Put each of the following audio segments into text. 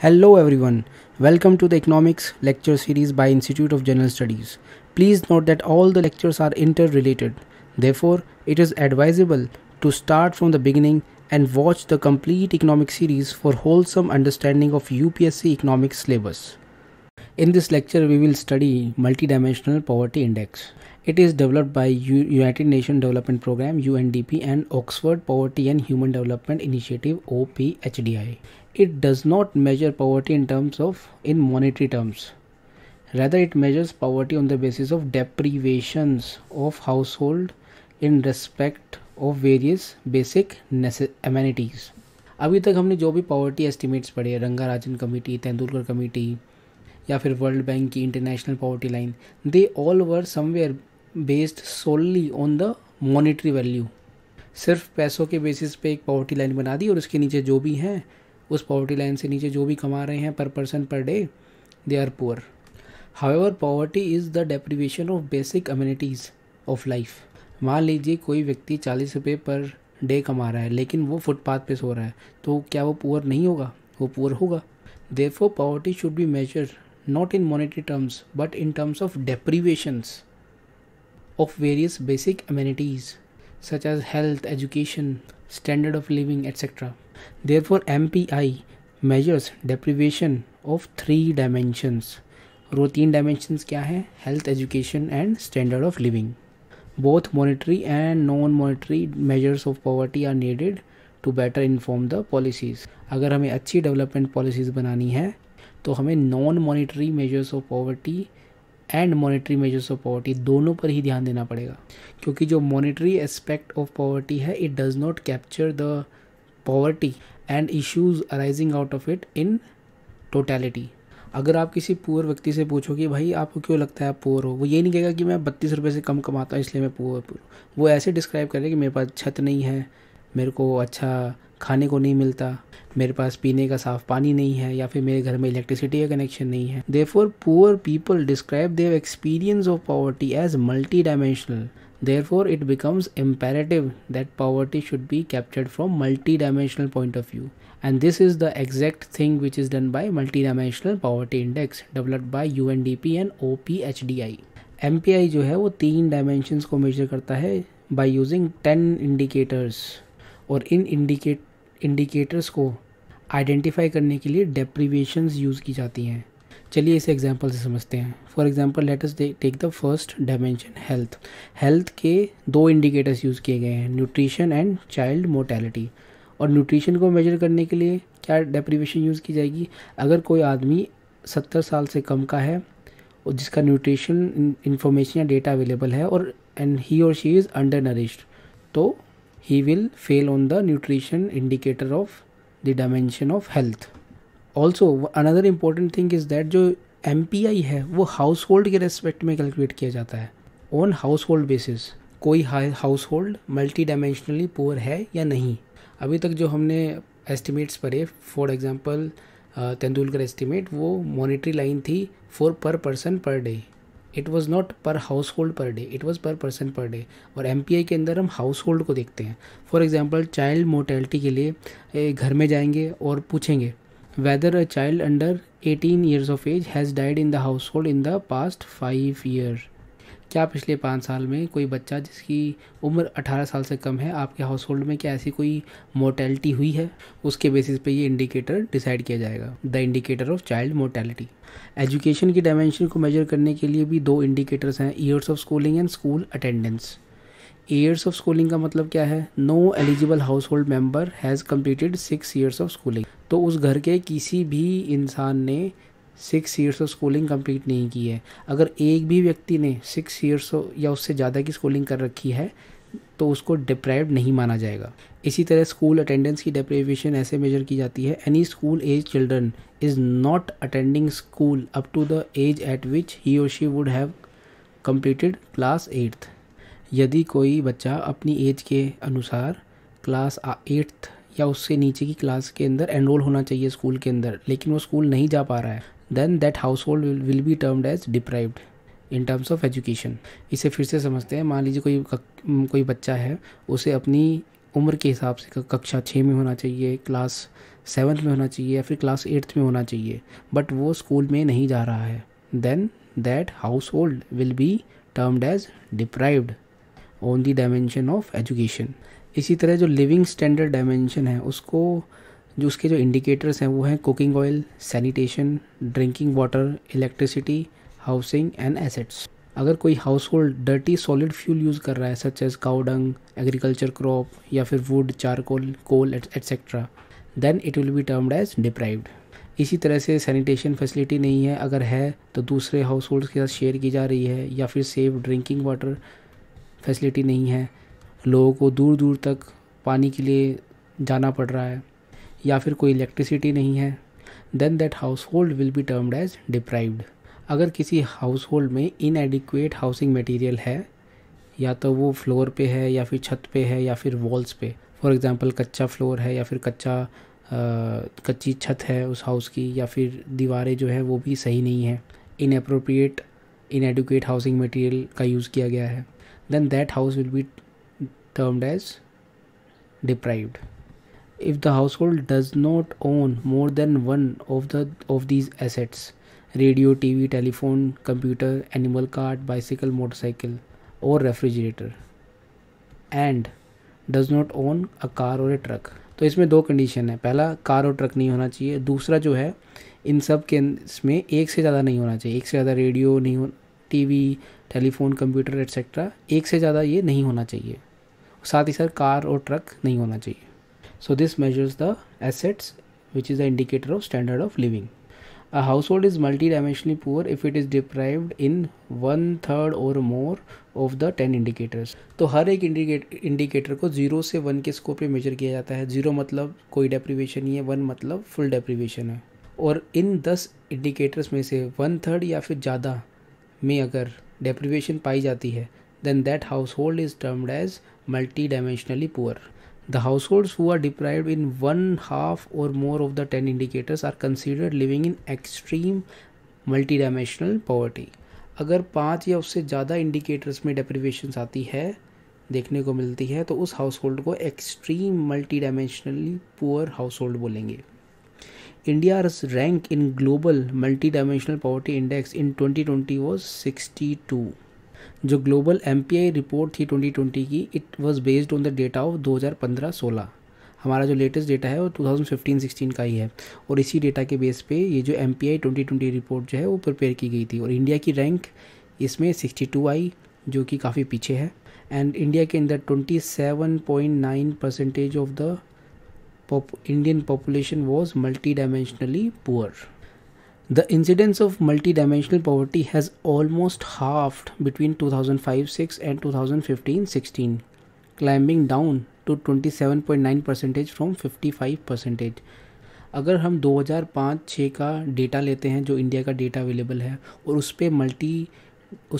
Hello everyone. Welcome to the Economics lecture series by Institute of General Studies. Please note that all the lectures are interrelated. Therefore, it is advisable to start from the beginning and watch the complete economic series for wholesome understanding of UPSC economics syllabus. In this lecture, we will study multidimensional poverty index. It is developed by United Nations Development Programme UNDP and Oxford Poverty and Human Development Initiative OPHDI. It does not measure poverty in terms of in monetary terms. Rather it measures poverty on the basis of deprivations of household in respect of various basic amenities. अभी तक हमने जो भी poverty estimates पढ़े हैं रंगाराजन committee Tendulkar committee या फिर world bank की international poverty line they all were somewhere based solely on the monetary value सिर्फ पैसों के बेसिस पे एक पॉवर्टी लाइन बना दी और उसके नीचे जो भी हैं उस पॉवर्टी लाइन से नीचे जो भी कमा रहे हैं per person per day they are poor however poverty is the deprivation of basic amenities of life मान लीजिए कोई व्यक्ति चालीस रुपये पर डे कमा रहा है लेकिन वो फुटपाथ पे सो रहा है तो क्या वो पुअर नहीं होगा वो पुअर होगा therefore poverty should be measure not in monetary terms but in terms of deprivations of various basic amenities such as health, education, standard of living, etc. Therefore, MPI measures deprivation of three dimensions. Routine dimensions kya hai? Health, education and standard of living. Both monetary and non-monetary measures of poverty are needed to better inform the policies. अगर हमें अच्छी development policies बनानी है तो हमें non-monetary measures of poverty and monetary measures of poverty दोनों पर ही ध्यान देना पड़ेगा क्योंकि जो मॉनेटरी एस्पेक्ट ऑफ पॉवर्टी है it does not capture the poverty and issues arising out of it in totality अगर आप किसी पुअर व्यक्ति से पूछो कि भाई आपको क्यों लगता है आप पुअर हो वो ये नहीं कहेगा कि मैं बत्तीस रुपये से कम कमाता हूँ इसलिए मैं पुअर वो ऐसे डिस्क्राइब करें कि मेरे पास छत नहीं है मेरे को अच्छा खाने को नहीं मिलता मेरे पास पीने का साफ पानी नहीं है या फिर मेरे घर में इलेक्ट्रिसिटी का कनेक्शन नहीं है therefore poor people describe their experience of poverty as multidimensional therefore it becomes imperative that poverty should be captured from multidimensional point of view and this is the exact thing which is done by multi dimensional poverty index developed by U N D P and O P H D I M P I जो है वो तीन dimension को major करता है by using ten indicators और इन indicate indicators को आइडेंटिफाई करने के लिए डेप्रीवेशन यूज़ की जाती हैं चलिए इसे एग्जाम्पल से समझते हैं for example let's take the first dimension health health के दो इंडिकेटर्स यूज़ किए गए हैं न्यूट्रिशन एंड चाइल्ड मोर्टेलिटी और न्यूट्रिशन को मेजर करने के लिए क्या डेप्रीवेशन यूज़ की जाएगी अगर कोई आदमी सत्तर साल से कम का है और जिसका न्यूट्रिशन इंफॉर्मेशन या डेटा अवेलेबल है और and he or she is undernourished तो he will fail on the nutrition indicator of the dimension of health also another important thing is that जो एम है वो हाउस होल्ड के respect में calculate किया जाता है ऑन हाउस होल्ड बेसिस कोई household multi dimensionally poor है या नहीं अभी तक जो हमने एस्टिमेट्स पढ़े फॉर एग्ज़ाम्पल तेंदुलकर एस्टिमेट वो मॉनिटरी लाइन थी फोर पर person per day it was not per household per day it was per person per day और एम के अंदर हम हाउस होल्ड को देखते हैं फॉर एग्ज़ाम्पल चाइल्ड मोर्टेलिटी के लिए घर में जाएंगे और पूछेंगे whether a child under eighteen years of age has died in the household in the past five year क्या पिछले पाँच साल में कोई बच्चा जिसकी उम्र 18 साल से कम है आपके हाउस होल्ड में क्या ऐसी कोई मोर्टेलिटी हुई है उसके बेसिस पे ये इंडिकेटर डिसाइड किया जाएगा the indicator of child mortality education की डायमेंशन को मेजर करने के लिए भी दो इंडिकेटर्स हैं years of schooling and school attendance years of schooling का मतलब क्या है no eligible household member has completed six years of schooling तो उस घर के किसी भी इंसान ने six years of schooling complete नहीं की है अगर एक भी व्यक्ति ने सिक्स ईयर्स या उससे ज़्यादा की स्कूलिंग कर रखी है तो उसको डिप्राइव नहीं माना जाएगा इसी तरह स्कूल अटेंडेंस की डिप्रेविशन ऐसे मेजर की जाती है any school age children is not attending school up to the age at which he or she would have completed class eighth यदि कोई बच्चा अपनी एज के अनुसार क्लास एट्थ या उससे नीचे की क्लास के अंदर एनरोल होना चाहिए स्कूल के अंदर लेकिन वो स्कूल नहीं जा पा रहा है then that household will be termed as deprived in terms of education इसे फिर से समझते हैं मान लीजिए कोई कोई बच्चा है उसे अपनी उम्र के हिसाब से कक्षा छः में होना चाहिए क्लास सेवन्थ में होना चाहिए या फिर क्लास एट्थ में होना चाहिए बट वो स्कूल में नहीं जा रहा है then that household will be termed as deprived on the dimension of education इसी तरह जो लिविंग स्टैंडर्ड डायमेंशन है उसको जो उसके जो इंडिकेटर्स हैं वो हैं cooking oil sanitation drinking water electricity housing and assets अगर कोई household dirty solid fuel use कर रहा है such as cowdung agriculture crop या फिर wood charcoal coal etcetera then it will be termed as deprived इसी तरह से सैनिटेशन फैसिलिटी नहीं है अगर है तो दूसरे हाउस होल्ड्स के साथ शेयर की जा रही है या फिर सेफ ड्रिंकिंग वाटर फैसिलिटी नहीं है लोगों को दूर दूर तक पानी के लिए जाना पड़ रहा है या फिर कोई इलेक्ट्रिसिटी नहीं है then that household will be termed as deprived अगर किसी हाउस होल्ड में इनएडिक्वेट हाउसिंग मटेरियल है या तो वो फ्लोर पे है या फिर छत पे है या फिर वॉल्स पे फॉर एग्ज़ाम्पल कच्चा फ्लोर है या फिर कच्चा आ, कच्ची छत है उस हाउस की या फिर दीवारें जो है वो भी सही नहीं है इनअप्रोप्रिएट इनएडुकेट हाउसिंग मटेरियल का यूज़ किया गया है then that house will be termed as deprived if the household does not own more than one of the of these assets radio tv telephone computer animal cart bicycle motorcycle or refrigerator and does not own a car or a truck तो इसमें दो condition है पहला car और truck नहीं होना चाहिए दूसरा जो है इन सब के इसमें एक से ज़्यादा नहीं होना चाहिए एक से ज़्यादा रेडियो नहीं हो टीवी टेलीफोन कंप्यूटर एट्सेट्रा एक से ज़्यादा ये नहीं होना चाहिए साथ ही साथ कार और ट्रक नहीं होना चाहिए So this measures the assets which is the indicator of standard of living. A household is multidimensionally poor if it is deprived in one third or more of the ten indicators. तो हर एक indicator को zero से one के score पे major किया जाता है zero मतलब कोई डेप्रीवेशन नहीं है वन मतलब फुल डेप्रीवेशन है और इन दस इंडिकेटर्स में से वन थर्ड या फिर ज़्यादा में अगर डेप्रीवेशन पाई जाती है then that household is termed as multi dimensionally poor the house households हुआ are in one half or more of the ten indicators are considered living in extreme multi dimensional poverty अगर पाँच या उससे ज़्यादा indicators में deprivation आती है देखने को मिलती है तो उस हाउस होल्ड को extreme multi dimensionally poor household बोलेंगे India rank in global multi dimensional poverty index in twenty twenty वो सिक्सटी टू जो ग्लोबल एम रिपोर्ट थी 2020 की it was based on the data of 2015-16 हमारा जो latest data है वो 2015-16 का ही है और इसी डेटा के बेस पे ये जो एम 2020 रिपोर्ट जो है वो प्रिपेयर की गई थी और इंडिया की रैंक इसमें 62 आई जो कि काफ़ी पीछे है एंड इंडिया के अंदर 27.9 percentage of the Indian population was multi dimensionally poor The incidence of multidimensional poverty has almost halved between 2005-6 and 2015-16, climbing down to 27.9 percentage from 55 percentage. अगर हम 2005-6 का डेटा लेते हैं जो इंडिया का डेटा अवेलेबल है और उस पर मल्टी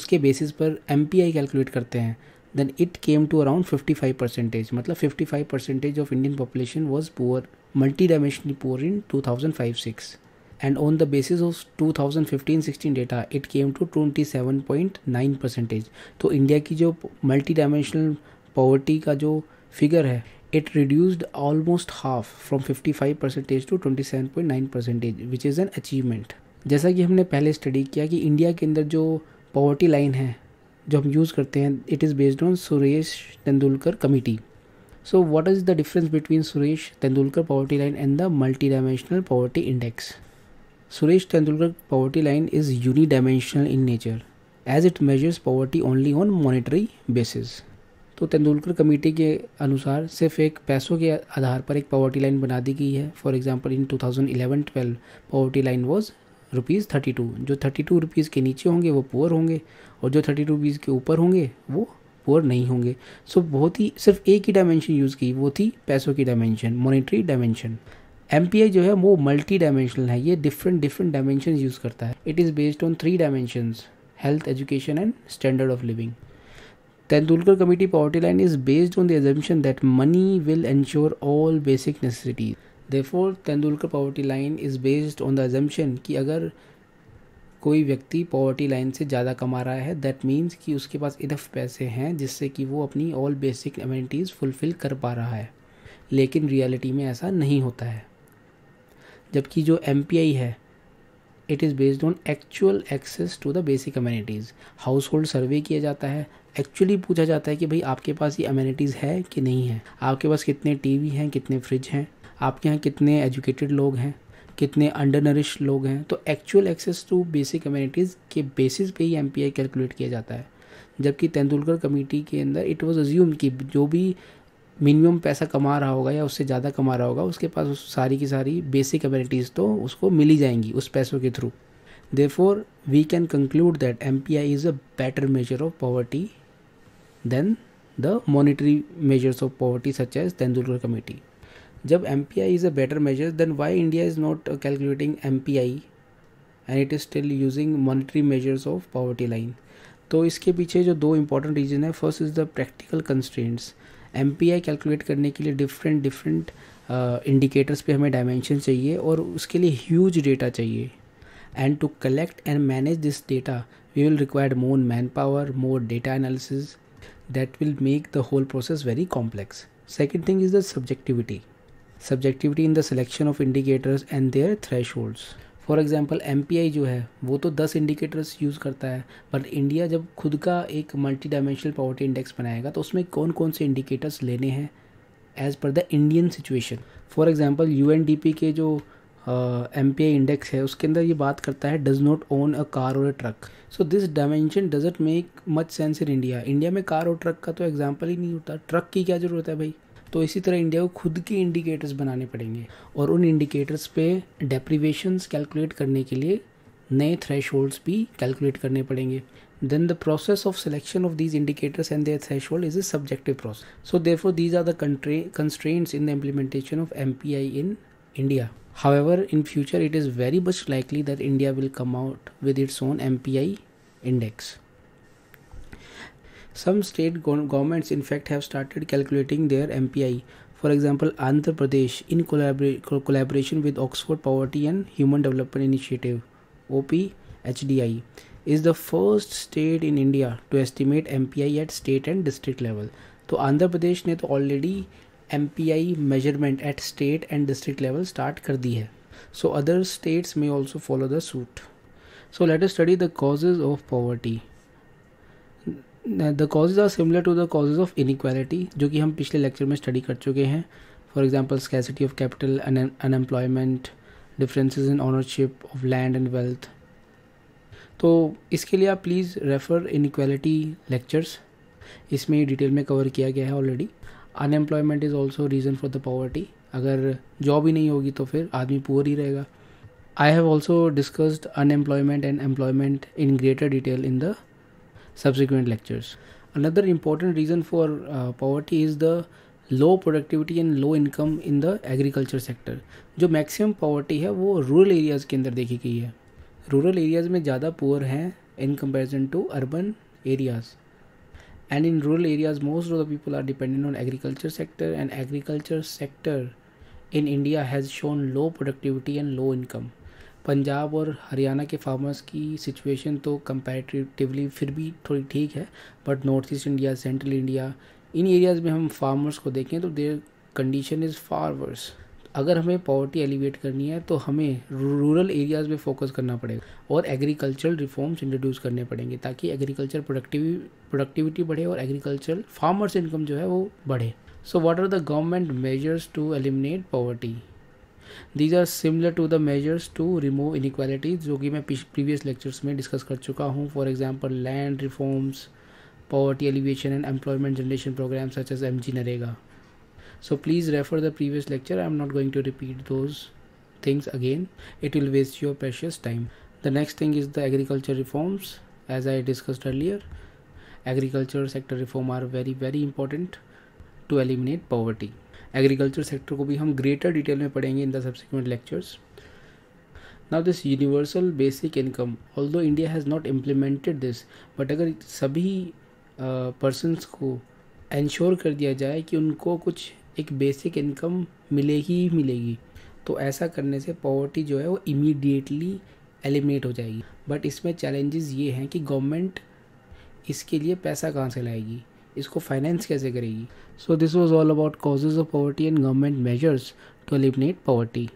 उसके बेसिस पर एम कैलकुलेट करते हैं then it came to around 55 percentage मतलब 55 percentage of Indian population was poor multi dimensionally poor in 2005-6 and on the basis of 2015-16 data it came to 27.9 percentage तो इंडिया की जो multi dimensional poverty का जो figure है it reduced almost half from 55 seven point 27.9 percentage which is an achievement जैसा कि हमने पहले स्टडी किया कि इंडिया के अंदर जो पॉवर्टी लाइन है जो हम यूज़ करते हैं it is based on Suresh Tendulkar committee so what is the difference between Suresh Tendulkar poverty line and the multi dimensional poverty index Tendulkar Tendulkar line is is dimensional in nature as it measures poverty only on monetary basis तो Tendulkar committee के अनुसार सिर्फ एक पैसों के आधार पर एक poverty line बना दी गई है for example in 2011-12 poverty line was rupees thirty two जो थर्टी टू रुपीज़ के नीचे होंगे वो पुअर होंगे और जो थर्टी रुपीज़ के ऊपर होंगे वो पुअर नहीं होंगे सो so, बहुत ही सिर्फ एक ही डायमेंशन यूज़ की वो थी पैसों की डायमेंशन मोनिट्री डायमेंशन एम जो है वो मल्टी डायमेंशनल है ये डिफरेंट डिफरेंट डायमेंशन यूज़ करता है it is based on three dimensions health education and standard of living Tendulkar committee poverty line is based on the assumption that money will ensure all basic necessities therefore Tendulkar poverty line is based on the assumption कि अगर कोई व्यक्ति poverty line से ज़्यादा कमा रहा है that means कि उसके पास इनफ पैसे हैं जिससे कि वो अपनी ऑल बेसिक एमिनिटीज़ फुलफ़िल कर पा रहा है लेकिन रियलिटी में ऐसा नहीं होता है जबकि जो एम है it is based on actual access to the basic amenities household survey किया जाता है एक्चुअली पूछा जाता है कि भाई आपके पास ये अम्यूनिटीज़ है कि नहीं है आपके पास कितने टीवी हैं कितने फ्रिज हैं आपके यहाँ कितने एजुकेटेड लोग हैं कितने अंडर नरिश लोग हैं तो actual access to basic amenities के बेसिस पे ही एम कैलकुलेट किया जाता है जबकि तेंदुलकर कमेटी के अंदर इट वॉज अज्यूम कि जो भी मिनिमम पैसा कमा रहा होगा या उससे ज़्यादा कमा रहा होगा उसके पास उस सारी की सारी बेसिक एबिलिटीज़ तो उसको मिली जाएंगी उस पैसों के through for we can conclude that M P I is a better measure of poverty than the monetary measures of poverty such as Tendulkar committee जब M P I is a better measure then why India is not calculating M P I and it is still using monetary measures of poverty line तो इसके पीछे जो दो important reason है first is the practical constraints M calculate करने के लिए different different indicators पे हमें डायमेंशन चाहिए और उसके लिए ह्यूज डेटा चाहिए and to collect and manage this data we will require more man power more data analysis that will make the whole process very complex second thing is the subjectivity subjectivity in the selection of indicators and their thresholds for example M जो है वो तो दस indicators use करता है but India जब खुद का एक मल्टी डायमेंशनल पावर्टी इंडेक्स बनाएगा तो उसमें कौन कौन से इंडिकेटर्स लेने हैं as per the Indian situation for example U K जो एम पी आई इंडेक्स है उसके अंदर ये बात करता है does not own a car और a truck so this dimension doesn't make much sense in India India में कार और ट्रक का तो एग्जाम्पल ही नहीं होता ट्रक की क्या ज़रूरत है भाई तो इसी तरह इंडिया को खुद के इंडिकेटर्स बनाने पड़ेंगे और उन इंडिकेटर्स पे डेप्रीवेशन कैलकुलेट करने के लिए नए थ्रेश भी कैलकुलेट करने पड़ेंगे then the process of selection of these indicators and their threshold is a subjective process so therefore these are दंट्री constraints in the implementation of M P I in India ever in future it is very much likely that India will come out with its own M P I index Some state go governments in fact have started calculating their MPI. For example, Andhra Pradesh in collabor collaboration with Oxford Poverty and Human Development Initiative OPHDI is the first state in India to estimate MPI at state and district level. So, Andhra Pradesh has already MPI measurement at state and district level started. So, other states may also follow the suit. So, let us study the causes of poverty. The causes are similar to the causes of inequality जो कि हम पिछले lecture में study कर चुके हैं for example scarcity of capital unemployment differences in ownership of land and wealth तो इसके लिए आप प्लीज़ रेफ़र इनक्वालिटी लेक्चर्स इसमें डिटेल में कवर किया गया है already unemployment is also reason for the poverty अगर जॉब ही नहीं होगी तो फिर आदमी पुअर ही रहेगा I have also discussed unemployment and employment in greater detail in the subsequent lectures. Another important reason for uh, poverty is the low productivity and low income in the agriculture sector जो maximum poverty है वो rural areas के अंदर देखी गई है rural areas में ज़्यादा पुअर हैं in comparison to urban areas and in rural areas most of the people are dependent on agriculture sector and agriculture sector in India has shown low productivity and low income Punjab और हरियाणा के farmers की situation तो comparatively फिर भी थोड़ी ठीक है but north east India central India इन एरियाज़ में हम फार्मर्स को देखें तो their condition is far worse अगर हमें पॉवर्टी एलिवेट करनी है तो हमें रूरल एरियाज़ में फोकस करना पड़ेगा और एग्रीकल्चरल रिफॉर्म्स इंट्रोड्यूस करने पड़ेंगे ताकि एग्रीकल्चर प्रोडक्टिवी प्रोडक्टिविटी बढ़े और एग्रीकल्चरल फार्मर्स इनकम जो है वो बढ़े so what are the government measures to eliminate poverty These are similar to the measures to remove जो कि मैं प्रीवियस लेक्चर्स में डिस्कस कर चुका हूँ land reforms, poverty alleviation and employment generation programs such as MG Narega. So please refer the previous lecture. I am not going to repeat those things again. It will waste your precious time. The next thing is the agriculture reforms. As I discussed earlier, agriculture sector reform are very very important to eliminate poverty. Agriculture sector को भी हम greater detail में पढ़ेंगे in the subsequent lectures now this universal basic income although India has not implemented this but अगर सभी persons uh, को ensure कर दिया जाए कि उनको कुछ एक बेसिक इनकम मिलेगी ही मिलेगी तो ऐसा करने से पॉवर्टी जो है वो इमीडिएटली एलिमिनेट हो जाएगी बट इसमें चैलेंजेस ये हैं कि गवर्नमेंट इसके लिए पैसा कहाँ से लाएगी इसको फाइनेंस कैसे करेगी so this was all about causes of poverty and government measures to eliminate poverty